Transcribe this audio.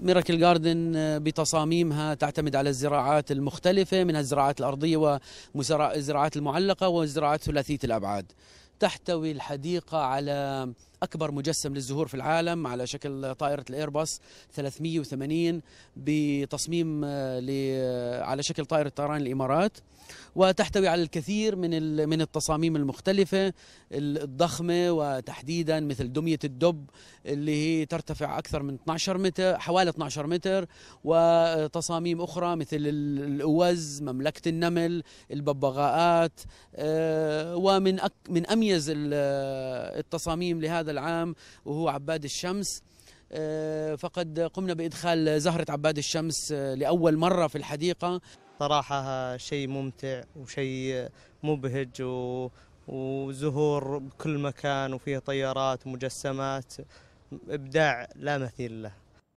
ميراكل جاردن آه، بتصاميمها تعتمد على الزراعات المختلفة منها الزراعات الأرضية والزراعات المعلقة والزراعات ثلاثية الأبعاد تحتوي الحديقة على أكبر مجسم للزهور في العالم على شكل طائرة الإيرباص 380 بتصميم آه، آه، على شكل طائرة طيران الإمارات وتحتوي على الكثير من من التصاميم المختلفة الضخمة وتحديدا مثل دمية الدب اللي هي ترتفع أكثر من 12 متر حوالي 12 متر وتصاميم أخرى مثل الأوز مملكة النمل الببغاءات آه، ومن من أميز التصاميم لهذا هذا العام وهو عباد الشمس آه، فقد قمنا بإدخال زهرة عباد الشمس آه، لأول مرة في الحديقة صراحة شيء ممتع وشيء مبهج و... وزهور بكل مكان وفيه طيارات ومجسمات إبداع لا مثيل له